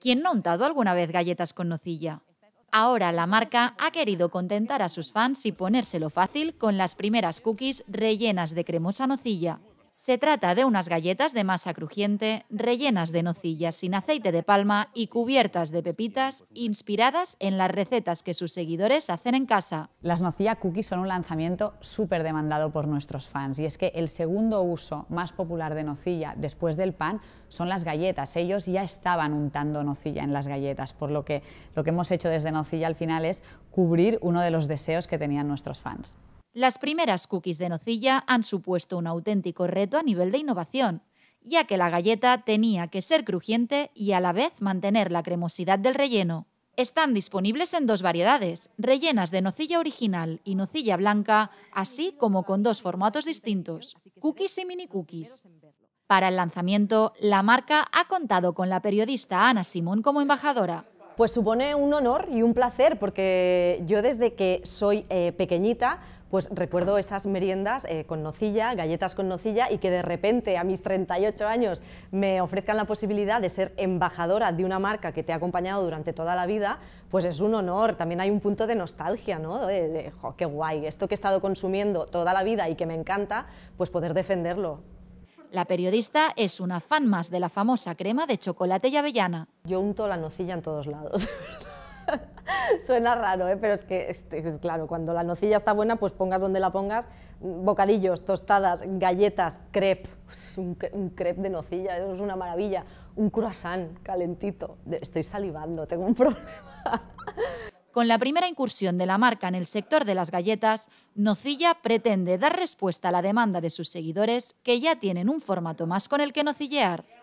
¿Quién no ha untado alguna vez galletas con nocilla? Ahora la marca ha querido contentar a sus fans y ponérselo fácil con las primeras cookies rellenas de cremosa nocilla. Se trata de unas galletas de masa crujiente rellenas de nocillas sin aceite de palma y cubiertas de pepitas inspiradas en las recetas que sus seguidores hacen en casa. Las nocilla cookies son un lanzamiento súper demandado por nuestros fans y es que el segundo uso más popular de nocilla después del pan son las galletas. Ellos ya estaban untando nocilla en las galletas, por lo que lo que hemos hecho desde nocilla al final es cubrir uno de los deseos que tenían nuestros fans. Las primeras cookies de nocilla han supuesto un auténtico reto a nivel de innovación, ya que la galleta tenía que ser crujiente y a la vez mantener la cremosidad del relleno. Están disponibles en dos variedades, rellenas de nocilla original y nocilla blanca, así como con dos formatos distintos, cookies y mini cookies. Para el lanzamiento, la marca ha contado con la periodista Ana Simón como embajadora, pues supone un honor y un placer, porque yo desde que soy eh, pequeñita, pues recuerdo esas meriendas eh, con nocilla, galletas con nocilla, y que de repente a mis 38 años me ofrezcan la posibilidad de ser embajadora de una marca que te ha acompañado durante toda la vida, pues es un honor. También hay un punto de nostalgia, ¿no? De, qué guay, esto que he estado consumiendo toda la vida y que me encanta, pues poder defenderlo. La periodista es una fan más de la famosa crema de chocolate y avellana. Yo unto la nocilla en todos lados. Suena raro, ¿eh? pero es que, este, claro, cuando la nocilla está buena, pues pongas donde la pongas, mm, bocadillos, tostadas, galletas, crepe, un, un crepe de nocilla, eso es una maravilla, un croissant calentito, estoy salivando, tengo un problema. Con la primera incursión de la marca en el sector de las galletas, Nocilla pretende dar respuesta a la demanda de sus seguidores que ya tienen un formato más con el que nocillear.